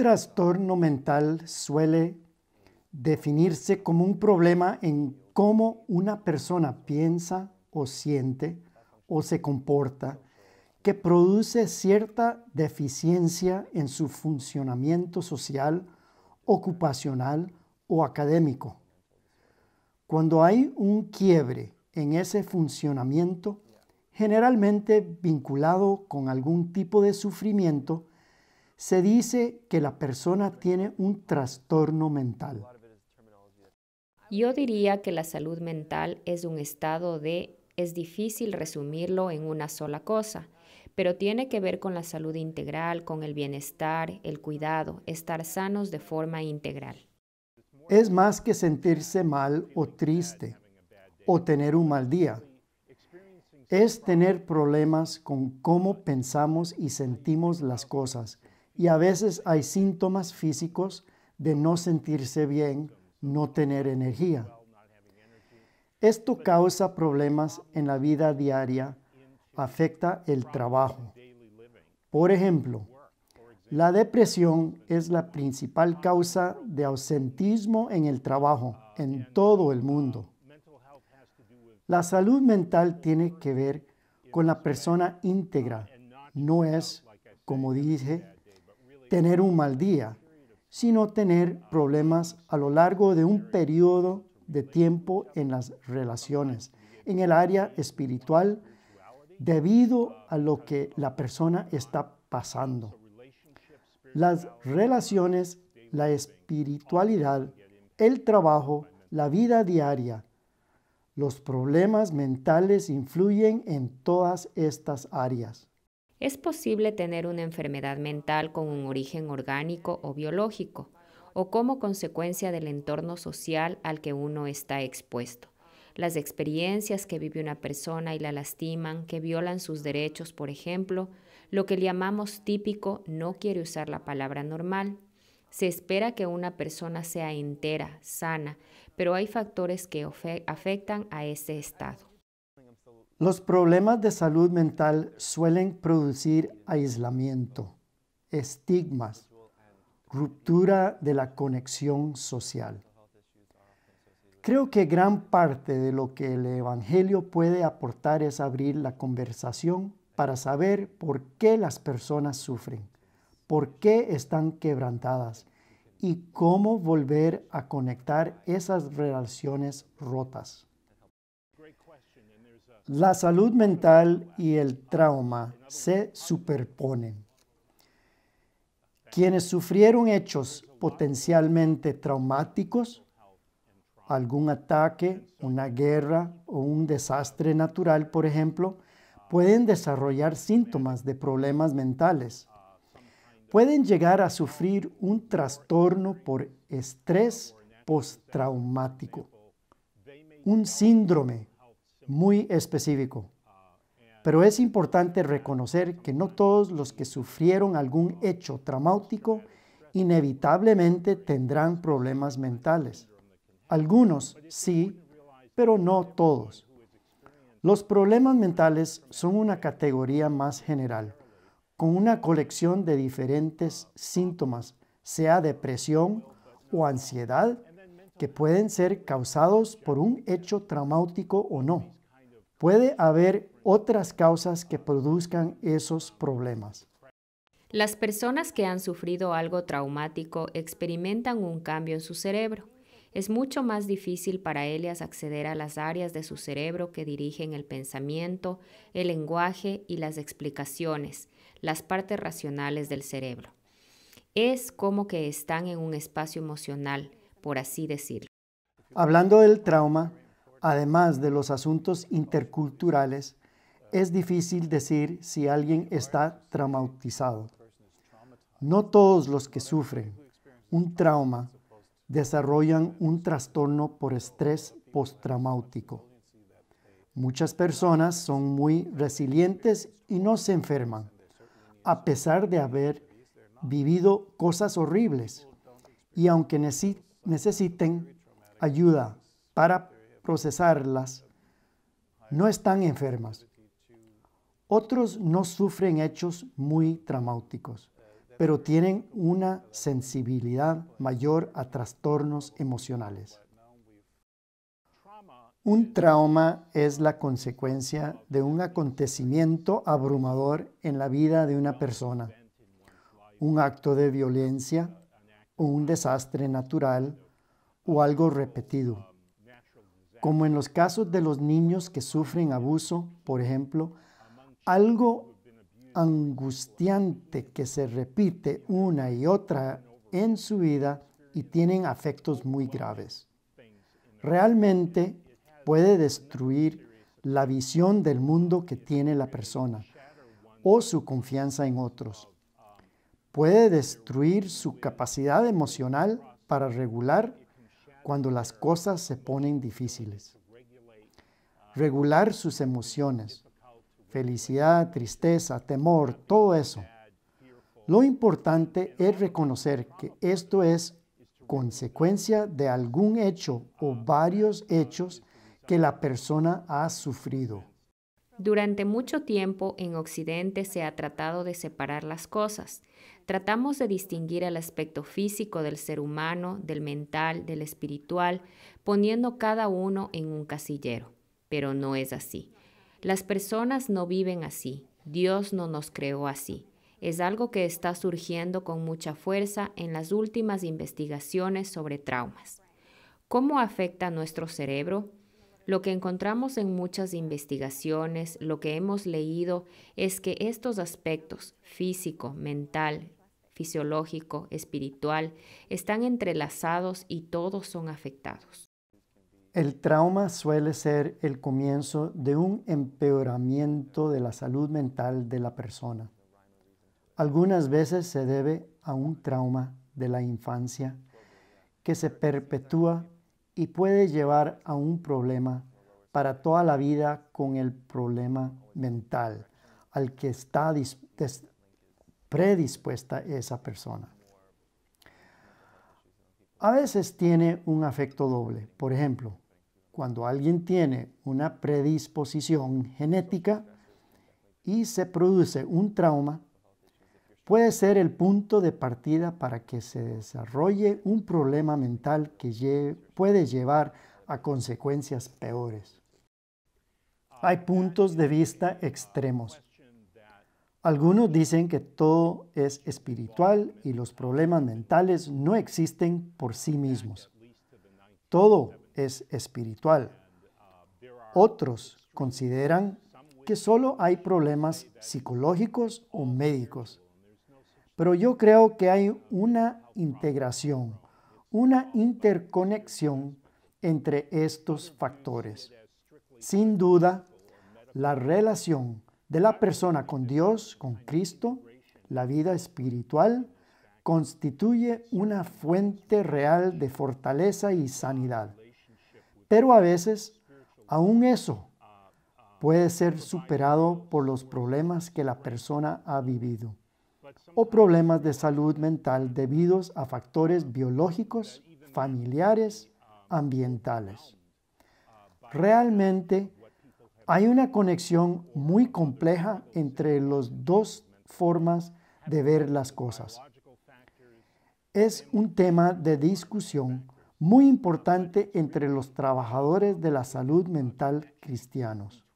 trastorno mental suele definirse como un problema en cómo una persona piensa o siente o se comporta que produce cierta deficiencia en su funcionamiento social, ocupacional o académico. Cuando hay un quiebre en ese funcionamiento, generalmente vinculado con algún tipo de sufrimiento, se dice que la persona tiene un trastorno mental. Yo diría que la salud mental es un estado de, es difícil resumirlo en una sola cosa, pero tiene que ver con la salud integral, con el bienestar, el cuidado, estar sanos de forma integral. Es más que sentirse mal o triste o tener un mal día. Es tener problemas con cómo pensamos y sentimos las cosas y a veces hay síntomas físicos de no sentirse bien, no tener energía. Esto causa problemas en la vida diaria, afecta el trabajo. Por ejemplo, la depresión es la principal causa de ausentismo en el trabajo en todo el mundo. La salud mental tiene que ver con la persona íntegra, no es, como dije, tener un mal día, sino tener problemas a lo largo de un periodo de tiempo en las relaciones, en el área espiritual, debido a lo que la persona está pasando. Las relaciones, la espiritualidad, el trabajo, la vida diaria, los problemas mentales influyen en todas estas áreas. Es posible tener una enfermedad mental con un origen orgánico o biológico, o como consecuencia del entorno social al que uno está expuesto. Las experiencias que vive una persona y la lastiman, que violan sus derechos, por ejemplo, lo que le llamamos típico no quiere usar la palabra normal. Se espera que una persona sea entera, sana, pero hay factores que afectan a ese estado. Los problemas de salud mental suelen producir aislamiento, estigmas, ruptura de la conexión social. Creo que gran parte de lo que el Evangelio puede aportar es abrir la conversación para saber por qué las personas sufren, por qué están quebrantadas y cómo volver a conectar esas relaciones rotas. La salud mental y el trauma se superponen. Quienes sufrieron hechos potencialmente traumáticos, algún ataque, una guerra o un desastre natural, por ejemplo, pueden desarrollar síntomas de problemas mentales. Pueden llegar a sufrir un trastorno por estrés postraumático, un síndrome muy específico. Pero es importante reconocer que no todos los que sufrieron algún hecho traumático inevitablemente tendrán problemas mentales. Algunos sí, pero no todos. Los problemas mentales son una categoría más general, con una colección de diferentes síntomas, sea depresión o ansiedad, que pueden ser causados por un hecho traumático o no. Puede haber otras causas que produzcan esos problemas. Las personas que han sufrido algo traumático experimentan un cambio en su cerebro. Es mucho más difícil para ellas acceder a las áreas de su cerebro que dirigen el pensamiento, el lenguaje y las explicaciones, las partes racionales del cerebro. Es como que están en un espacio emocional, por así decirlo. Hablando del trauma, Además de los asuntos interculturales, es difícil decir si alguien está traumatizado. No todos los que sufren un trauma desarrollan un trastorno por estrés postraumático. Muchas personas son muy resilientes y no se enferman, a pesar de haber vivido cosas horribles y aunque necesiten ayuda para procesarlas, no están enfermas. Otros no sufren hechos muy traumáticos, pero tienen una sensibilidad mayor a trastornos emocionales. Un trauma es la consecuencia de un acontecimiento abrumador en la vida de una persona, un acto de violencia, o un desastre natural o algo repetido. Como en los casos de los niños que sufren abuso, por ejemplo, algo angustiante que se repite una y otra en su vida y tienen afectos muy graves. Realmente puede destruir la visión del mundo que tiene la persona o su confianza en otros. Puede destruir su capacidad emocional para regular cuando las cosas se ponen difíciles. Regular sus emociones, felicidad, tristeza, temor, todo eso. Lo importante es reconocer que esto es consecuencia de algún hecho o varios hechos que la persona ha sufrido. Durante mucho tiempo en Occidente se ha tratado de separar las cosas. Tratamos de distinguir el aspecto físico del ser humano, del mental, del espiritual, poniendo cada uno en un casillero. Pero no es así. Las personas no viven así. Dios no nos creó así. Es algo que está surgiendo con mucha fuerza en las últimas investigaciones sobre traumas. ¿Cómo afecta nuestro cerebro? Lo que encontramos en muchas investigaciones, lo que hemos leído, es que estos aspectos físico, mental, fisiológico, espiritual, están entrelazados y todos son afectados. El trauma suele ser el comienzo de un empeoramiento de la salud mental de la persona. Algunas veces se debe a un trauma de la infancia que se perpetúa y puede llevar a un problema para toda la vida con el problema mental al que está predispuesta esa persona. A veces tiene un afecto doble. Por ejemplo, cuando alguien tiene una predisposición genética y se produce un trauma, puede ser el punto de partida para que se desarrolle un problema mental que puede llevar a consecuencias peores. Hay puntos de vista extremos. Algunos dicen que todo es espiritual y los problemas mentales no existen por sí mismos. Todo es espiritual. Otros consideran que solo hay problemas psicológicos o médicos. Pero yo creo que hay una integración, una interconexión entre estos factores. Sin duda, la relación de la persona con Dios, con Cristo, la vida espiritual, constituye una fuente real de fortaleza y sanidad. Pero a veces, aún eso puede ser superado por los problemas que la persona ha vivido o problemas de salud mental debidos a factores biológicos, familiares, ambientales. Realmente hay una conexión muy compleja entre las dos formas de ver las cosas. Es un tema de discusión muy importante entre los trabajadores de la salud mental cristianos.